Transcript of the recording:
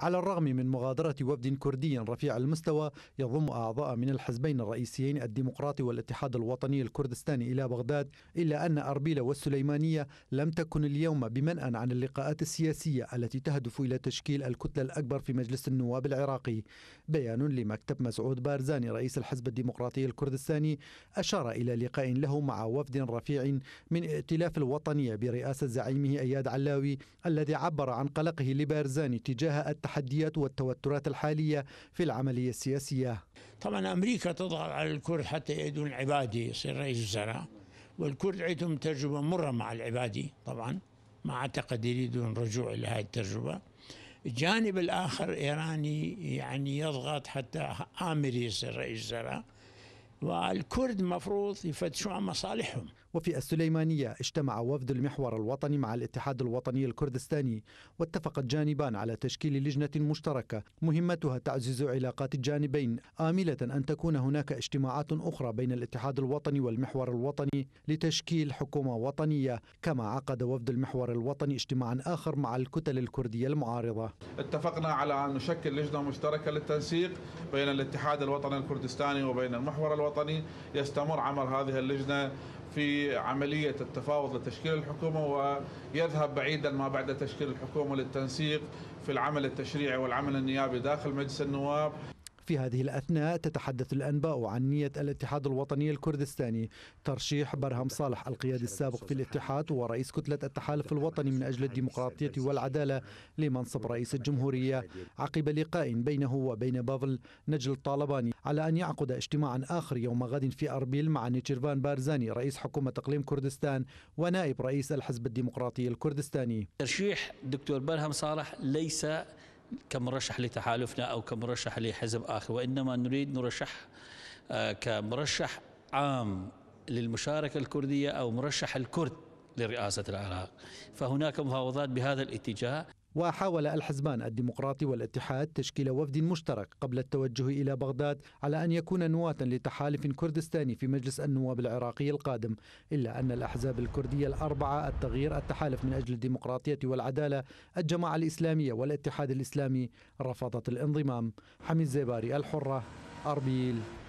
على الرغم من مغادرة وفد كردي رفيع المستوى يضم أعضاء من الحزبين الرئيسيين الديمقراطي والاتحاد الوطني الكردستاني إلى بغداد إلا أن أربيل والسليمانية لم تكن اليوم بمنأى عن اللقاءات السياسية التي تهدف إلى تشكيل الكتلة الأكبر في مجلس النواب العراقي بيان لمكتب مسعود بارزاني رئيس الحزب الديمقراطي الكردستاني أشار إلى لقاء له مع وفد رفيع من ائتلاف الوطنية برئاسة زعيمه أياد علاوي الذي عبر عن قلقه لبارزاني تجاه التحديد التحديات والتوترات الحالية في العملية السياسية طبعا أمريكا تضغط على الكرد حتى يعيدوا العبادي يصير رئيس وزراء والكرد عندهم تجربة مرة مع العبادي طبعا ما أعتقد يريدون رجوع إلى هذه التجربة الجانب الآخر إيراني يعني يضغط حتى آمري يصير رئيس وزراء والكرد مفروض يفتشوا عن مصالحهم وفي السليمانية اجتمع وفد المحور الوطني مع الاتحاد الوطني الكردستاني واتفق الجانبان على تشكيل لجنة مشتركة مهمتها تعزيز علاقات الجانبين آملة أن تكون هناك اجتماعات أخرى بين الاتحاد الوطني والمحور الوطني لتشكيل حكومة وطنية كما عقد وفد المحور الوطني اجتماعا آخر مع الكتل الكردية المعارضة اتفقنا على أن نشكل لجنة مشتركة للتنسيق بين الاتحاد الوطني الكردستاني وبين المحور الوطني الوطني يستمر عمل هذه اللجنة في عملية التفاوض لتشكيل الحكومة ويذهب بعيدا ما بعد تشكيل الحكومة للتنسيق في العمل التشريعي والعمل النيابي داخل مجلس النواب في هذه الأثناء تتحدث الأنباء عن نية الاتحاد الوطني الكردستاني ترشيح برهم صالح القيادي السابق في الاتحاد ورئيس كتلة التحالف الوطني من أجل الديمقراطية والعدالة لمنصب رئيس الجمهورية عقب لقاء بينه وبين بافل نجل الطالباني على أن يعقد اجتماعا آخر يوم غد في أربيل مع نيتشيرفان بارزاني رئيس حكومة تقليم كردستان ونائب رئيس الحزب الديمقراطي الكردستاني ترشيح دكتور برهم صالح ليس كمرشح لتحالفنا أو كمرشح لحزب آخر وإنما نريد نرشح آه، كمرشح عام للمشاركة الكردية أو مرشح الكرد لرئاسة العراق فهناك مفاوضات بهذا الاتجاه وحاول الحزبان الديمقراطي والاتحاد تشكيل وفد مشترك قبل التوجه إلى بغداد على أن يكون نواة لتحالف كردستاني في مجلس النواب العراقي القادم إلا أن الأحزاب الكردية الأربعة التغيير التحالف من أجل الديمقراطية والعدالة الجماعة الإسلامية والاتحاد الإسلامي رفضت الانضمام حميد زيباري الحرة أربيل